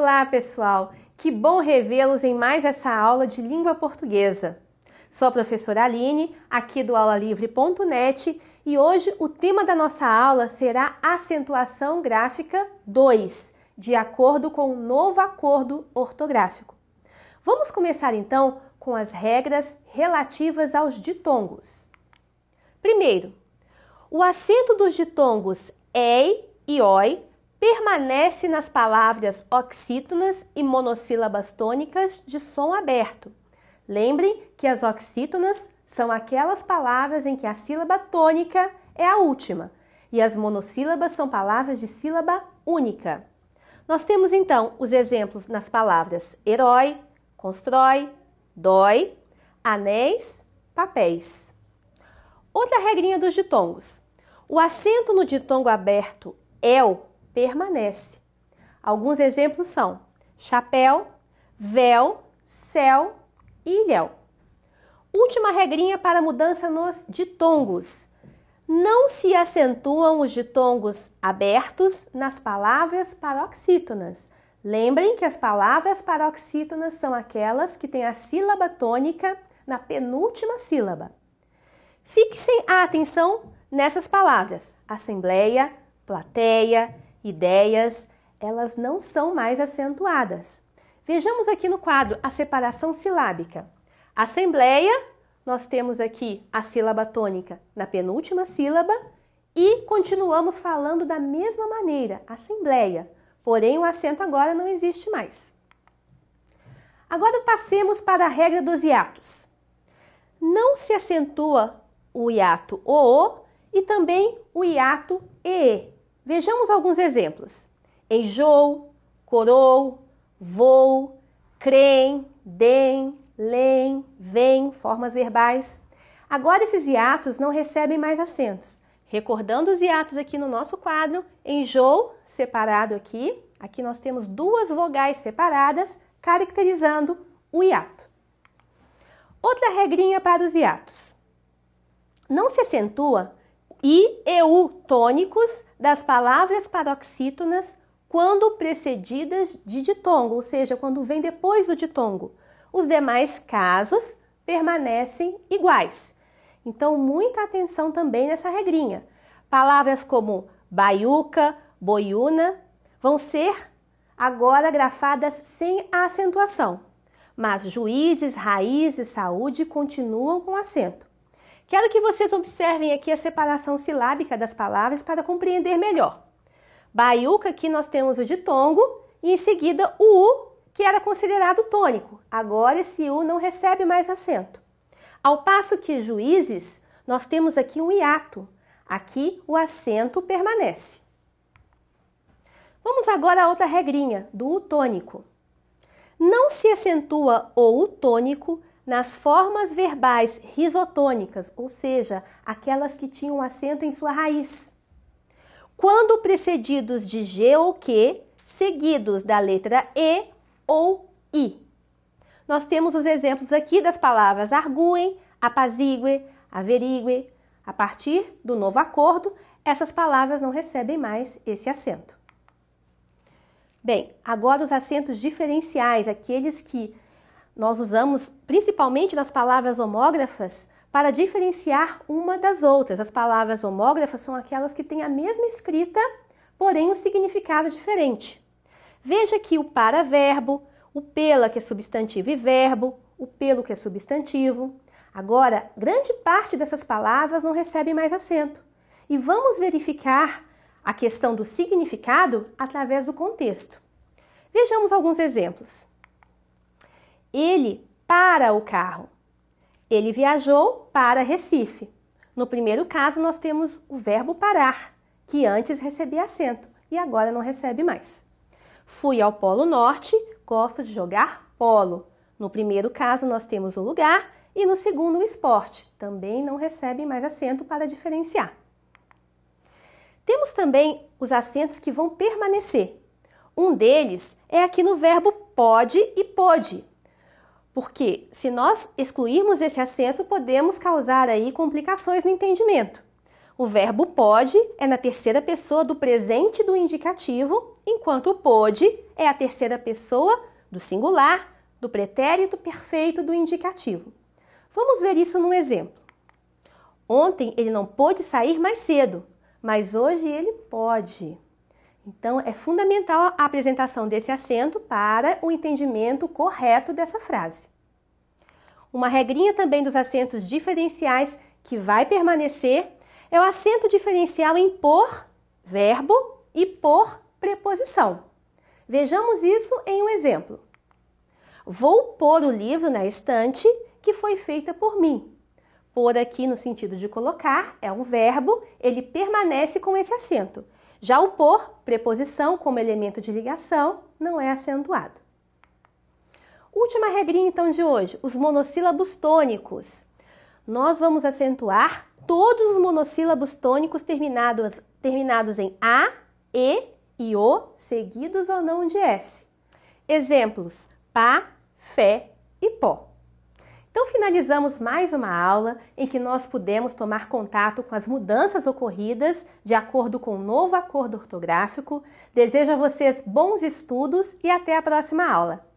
Olá, pessoal! Que bom revê-los em mais essa aula de língua portuguesa. Sou a professora Aline, aqui do aulalivre.net, e hoje o tema da nossa aula será acentuação gráfica 2, de acordo com o novo acordo ortográfico. Vamos começar então com as regras relativas aos ditongos. Primeiro, o acento dos ditongos ei e oi Permanece nas palavras oxítonas e monossílabas tônicas de som aberto. Lembrem que as oxítonas são aquelas palavras em que a sílaba tônica é a última e as monossílabas são palavras de sílaba única. Nós temos então os exemplos nas palavras herói, constrói, dói, anéis, papéis. Outra regrinha dos ditongos. O acento no ditongo aberto el permanece. Alguns exemplos são chapéu, véu, céu e ilhéu. Última regrinha para mudança nos ditongos. Não se acentuam os ditongos abertos nas palavras paroxítonas. Lembrem que as palavras paroxítonas são aquelas que têm a sílaba tônica na penúltima sílaba. Fixem a atenção nessas palavras: assembleia, plateia, ideias, elas não são mais acentuadas. Vejamos aqui no quadro a separação silábica. Assembleia, nós temos aqui a sílaba tônica na penúltima sílaba e continuamos falando da mesma maneira, assembleia, porém o acento agora não existe mais. Agora passemos para a regra dos hiatos. Não se acentua o hiato o, e também o hiato e. Vejamos alguns exemplos: enjoo, corou, vou, creem, deem, leem, vem, formas verbais. Agora esses hiatos não recebem mais acentos. Recordando os hiatos aqui no nosso quadro, enjoo separado aqui, aqui nós temos duas vogais separadas caracterizando o hiato. Outra regrinha para os hiatos. Não se acentua e tônicos das palavras paroxítonas quando precedidas de ditongo, ou seja, quando vem depois do ditongo. Os demais casos permanecem iguais. Então, muita atenção também nessa regrinha. Palavras como baiuca, boiuna vão ser agora grafadas sem a acentuação, mas juízes, raízes, saúde continuam com acento. Quero que vocês observem aqui a separação silábica das palavras para compreender melhor. Baiuca aqui nós temos o ditongo e em seguida o U, que era considerado tônico. Agora esse U não recebe mais acento. Ao passo que juízes, nós temos aqui um hiato. Aqui o acento permanece. Vamos agora a outra regrinha, do U tônico. Não se acentua o o tônico nas formas verbais risotônicas, ou seja, aquelas que tinham acento em sua raiz. Quando precedidos de G ou Q, seguidos da letra E ou I. Nós temos os exemplos aqui das palavras arguem, apazigue, averigue. A partir do novo acordo, essas palavras não recebem mais esse acento. Bem, agora os acentos diferenciais, aqueles que nós usamos principalmente nas palavras homógrafas para diferenciar uma das outras. As palavras homógrafas são aquelas que têm a mesma escrita, porém um significado diferente. Veja que o para-verbo, o pela, que é substantivo e verbo, o pelo, que é substantivo. Agora, grande parte dessas palavras não recebe mais acento. E vamos verificar a questão do significado através do contexto. Vejamos alguns exemplos. Ele para o carro. Ele viajou para Recife. No primeiro caso, nós temos o verbo parar, que antes recebia acento e agora não recebe mais. Fui ao Polo Norte, gosto de jogar polo. No primeiro caso, nós temos o lugar e no segundo, o esporte. Também não recebe mais acento para diferenciar. Temos também os acentos que vão permanecer. Um deles é aqui no verbo pode e pode. Porque se nós excluirmos esse acento, podemos causar aí complicações no entendimento. O verbo pode é na terceira pessoa do presente do indicativo, enquanto pôde é a terceira pessoa do singular, do pretérito perfeito do indicativo. Vamos ver isso num exemplo. Ontem ele não pôde sair mais cedo, mas hoje ele pode. Então, é fundamental a apresentação desse acento para o entendimento correto dessa frase. Uma regrinha também dos acentos diferenciais que vai permanecer é o acento diferencial em por verbo e por preposição. Vejamos isso em um exemplo. Vou pôr o livro na estante que foi feita por mim. Por aqui no sentido de colocar é um verbo, ele permanece com esse acento. Já o por, preposição como elemento de ligação, não é acentuado. Última regrinha então de hoje, os monossílabos tônicos. Nós vamos acentuar todos os monossílabos tônicos terminados, terminados em A, E e O, seguidos ou não de S. Exemplos: pá, fé e pó. Então, finalizamos mais uma aula em que nós pudemos tomar contato com as mudanças ocorridas de acordo com o novo acordo ortográfico. Desejo a vocês bons estudos e até a próxima aula!